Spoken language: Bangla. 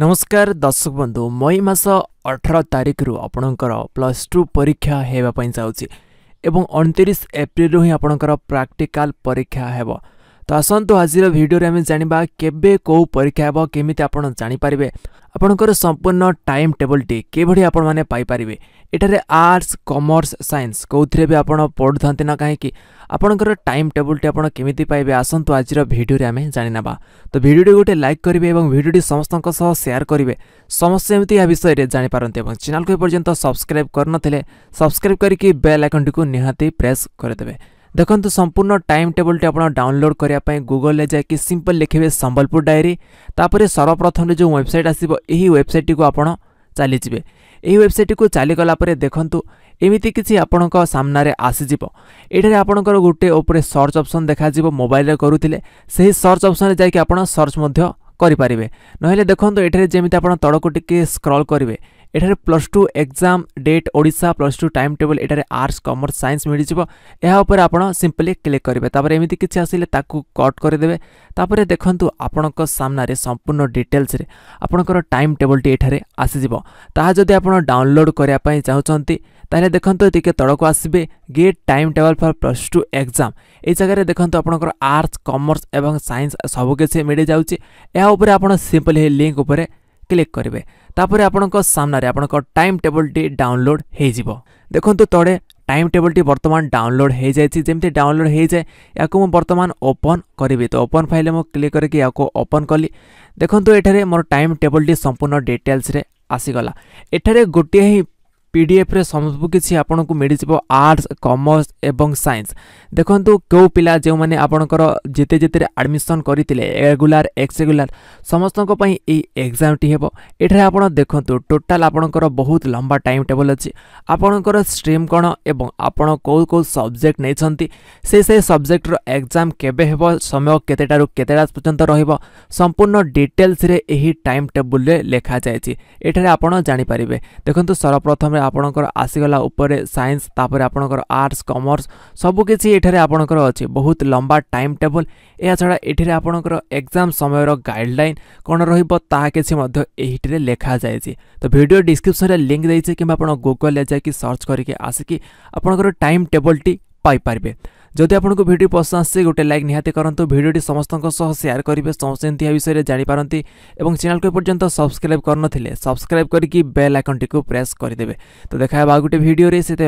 ନମସ୍କାର ଦର୍ଶକ ବନ୍ଧୁ ମଇ ମାସ ଅଠର ତାରିଖରୁ ଆପଣଙ୍କର ପ୍ଲସ୍ ଟୁ ପରୀକ୍ଷା ହେବା ପାଇଁ ଯାଉଛି ଏବଂ ଅଣତିରିଶ ଏପ୍ରିଲରୁ ହିଁ ଆପଣଙ୍କର ପ୍ରାକ୍ଟିକାଲ ପରୀକ୍ଷା ହେବ ତ ଆସନ୍ତୁ ଆଜିର ଭିଡ଼ିଓରେ ଆମେ ଜାଣିବା କେବେ କେଉଁ ପରୀକ୍ଷା ହେବ କେମିତି ଆପଣ ଜାଣିପାରିବେ ଆପଣଙ୍କର ସମ୍ପୂର୍ଣ୍ଣ ଟାଇମ୍ ଟେବୁଲ୍ଟି କିଭଳି ଆପଣମାନେ ପାଇପାରିବେ ଏଠାରେ ଆର୍ଟ୍ସ କମର୍ସ ସାଇନ୍ସ କେଉଁଥିରେ ବି ଆପଣ ପଢ଼ୁଥାନ୍ତି ନା କାହିଁକି ଆପଣଙ୍କର ଟାଇମ୍ ଟେବୁଲ୍ଟି ଆପଣ କେମିତି ପାଇବେ ଆସନ୍ତୁ ଆଜିର ଭିଡ଼ିଓରେ ଆମେ ଜାଣିନେବା ତ ଭିଡ଼ିଓଟି ଗୋଟେ ଲାଇକ୍ କରିବେ ଏବଂ ଭିଡ଼ିଓଟି ସମସ୍ତଙ୍କ ସହ ସେୟାର କରିବେ ସମସ୍ତେ ଏମିତି ଏହା ବିଷୟରେ ଜାଣିପାରନ୍ତି ଏବଂ ଚ୍ୟାନେଲକୁ ଏପର୍ଯ୍ୟନ୍ତ ସବସ୍କ୍ରାଇବ୍ କରିନଥିଲେ ସବସ୍କ୍ରାଇବ୍ କରିକି ବେଲ୍ ଆଇକନ୍ଟିକୁ ନିହାତି ପ୍ରେସ୍ କରିଦେବେ ଦେଖନ୍ତୁ ସମ୍ପୂର୍ଣ୍ଣ ଟାଇମ୍ ଟେବୁଲ୍ଟି ଆପଣ ଡାଉନଲୋଡ଼୍ କରିବା ପାଇଁ ଗୁଗଲରେ ଯାଇକି ସିମ୍ପଲ୍ ଲେଖିବେ ସମ୍ବଲପୁର ଡାଏରୀ ତାପରେ ସର୍ବପ୍ରଥମରେ ଯେଉଁ ୱେବସାଇଟ୍ ଆସିବ ଏହି ୱେବସାଇଟ୍ଟିକୁ ଆପଣ ଚାଲିଯିବେ ଏହି ୱେବସାଇଟ୍କୁ ଚାଲିଗଲା ପରେ ଦେଖନ୍ତୁ ଏମିତି କିଛି ଆପଣଙ୍କ ସାମ୍ନାରେ ଆସିଯିବ ଏଠାରେ ଆପଣଙ୍କର ଗୋଟିଏ ଉପରେ ସର୍ଚ୍ଚ ଅପସନ୍ ଦେଖାଯିବ ମୋବାଇଲରେ କରୁଥିଲେ ସେହି ସର୍ଚ୍ଚ ଅପସନ୍ରେ ଯାଇକି ଆପଣ ସର୍ଚ୍ଚ ମଧ୍ୟ କରିପାରିବେ ନହେଲେ ଦେଖନ୍ତୁ ଏଠାରେ ଯେମିତି ଆପଣ ତଳକୁ ଟିକେ ସ୍କ୍ରଲ୍ କରିବେ এটার plus two exam date Odisha plus two time table এটার আর্টস কমর্স সাইন্স মিলিযোগ এর উপরে আপনার সিম্পলি ক্লিক করবে তাপরে এমিতি কিছু আসলে তাকে কট করেদেবে তাপরে দেখুন আপনার সামনারে সম্পূর্ণ ডিটেলসরে আপনার টাইম টেবলটি এঠার আসিযোগ তাহা যদি আপনার ডাউনলোড করা চাহুমান তাহলে দেখুন টিকি তলক আসবে get time table for plus two exam এই জায়গায় দেখুন আপনার আর্টস কমর্স এবং সাইন্স সবুকিছি মিলি যাচ্ছে এর উপরে আপনার সিম্পলি লিঙ্ক উপরে ক্লিক করবে তাপরে আপনার সামনে আপনার টাইম টেবলটি ডাউনলোড হয়ে দেখুন তড়ে টাইম টেবলটি বর্তমান ডাউনলোড হয়ে যাই যেমি ডাউনলোড হয়ে যায় ইয়াকে মু বর্তমান ওপন করবি তো ওপন ফাইলে মু ক্লিক করি ইয়াকে ওপন কলি দেখুন এখানে মোর টাইম টেবলটি সম্পূর্ণ ডিটেলসরে আসিগলা এখানে গোটিয়ে হি পিডিএফ্রে সবুকিছি আপনার মিলিযোগ আর্টস কমর্স এবং সাইন্স দেখুন কেউ পিলা যে আপনার যেতে যেতে আডমিশন করে রেগুলার এক্স রেগুলার সমস্ত এই এক্সামটি হব এখানে আপনার দেখুন টোটাল আপনার বহুত লম্বা টাইম টেবল অছি আপনার স্ট্রিম কোণ এবং আপনার কেউ কেউ সবজেক্ট নিয়েছেন সেই সেই সবজেক্টর এক্সাম কেবে হব সময় কেতেটার কেতেটা পর্যন্ত রহব সম্পূর্ণ ডিটেলসরে এই টাইম টেবুলে লেখা যাই এখানে আপনার জাঁপারে দেখুন সর্বপ্রথমে ପ୍ରଥମେ ଆପଣଙ୍କର ଆସିଗଲା ଉପରେ ସାଇନ୍ସ ତାପରେ ଆପଣଙ୍କର ଆର୍ଟ୍ସ କମର୍ସ ସବୁକିଛି ଏଠାରେ ଆପଣଙ୍କର ଅଛି ବହୁତ ଲମ୍ବା ଟାଇମ୍ ଟେବୁଲ୍ ଏହା ଛଡ଼ା ଏଠାରେ ଆପଣଙ୍କର ଏକ୍ଜାମ୍ ସମୟର ଗାଇଡ଼ଲାଇନ୍ କ'ଣ ରହିବ ତାହା କିଛି ମଧ୍ୟ ଏହିଟିରେ ଲେଖାଯାଇଛି ତ ଭିଡ଼ିଓ ଡିସ୍କ୍ରିପ୍ସନ୍ରେ ଲିଙ୍କ୍ ଦେଇଛି କିମ୍ବା ଆପଣ ଗୁଗଲ୍ରେ ଯାଇକି ସର୍ଚ୍ଚ କରିକି ଆସିକି ଆପଣଙ୍କର ଟାଇମ୍ ଟେବୁଲ୍ଟି ପାଇପାରିବେ ᱡᱚᱫᱤ આપણોକୁ ᱵᱤᱰᱤᱭᱚ ᱯᱚᱥᱟᱱᱥ ᱥᱮ ᱜᱩᱴᱮ ᱞᱟᱭᱤᱠ ᱱᱤᱦᱟᱛᱤ ᱠᱟᱨᱚᱱ ᱛᱚ ᱵᱤᱰᱤᱭᱚ ᱴᱤ ᱥᱚᱢᱥᱛᱚ ᱠᱚ ᱥᱚᱦ ᱥᱮᱭᱟᱨ ᱠᱟᱨᱤᱵᱮ ᱥᱚᱢᱥᱮᱱᱛᱤᱭᱟ ᱵᱤᱥᱭᱚᱨᱮ ᱡᱟᱰᱤ ᱯᱟᱨᱟᱱᱛᱤ ᱮᱵᱚᱝ ᱪᱮᱱᱮᱞ ᱠᱮ ᱯᱚᱨᱡᱚᱱᱛᱟ ᱥᱟᱵᱥᱠᱨᱟᱭᱤᱵ ᱠᱟᱨᱱᱚ ᱛᱷᱤᱞᱮ ᱥᱟᱵᱥᱠᱨᱟᱭᱤᱵ ᱠᱟᱨᱤ ᱠᱤ ᱵᱮᱞ ᱟᱭᱠᱚᱱ ᱴᱤ ᱠᱚ ᱯᱨᱮᱥ ᱠᱟᱨᱤ ᱫᱮᱵᱮ ᱛᱚ ᱫᱮᱠᱷᱟᱭ ᱵᱟᱜᱩᱴᱮ ᱵᱤᱰᱤᱭᱚ ᱨᱮ ᱥᱮᱛᱮ